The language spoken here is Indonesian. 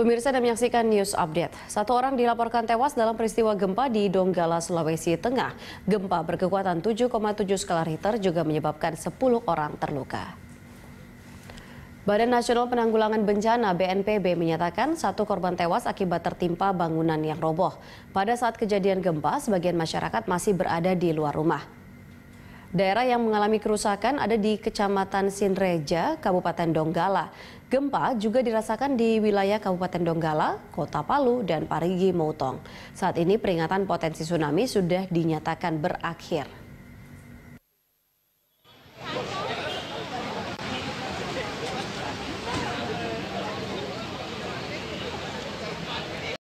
Pemirsa dan menyaksikan news update. Satu orang dilaporkan tewas dalam peristiwa gempa di Donggala, Sulawesi Tengah. Gempa berkekuatan 7,7 skala Richter juga menyebabkan 10 orang terluka. Badan Nasional Penanggulangan Bencana BNPB menyatakan satu korban tewas akibat tertimpa bangunan yang roboh. Pada saat kejadian gempa, sebagian masyarakat masih berada di luar rumah. Daerah yang mengalami kerusakan ada di Kecamatan Sinreja, Kabupaten Donggala. Gempa juga dirasakan di wilayah Kabupaten Donggala, Kota Palu, dan Parigi Moutong. Saat ini peringatan potensi tsunami sudah dinyatakan berakhir.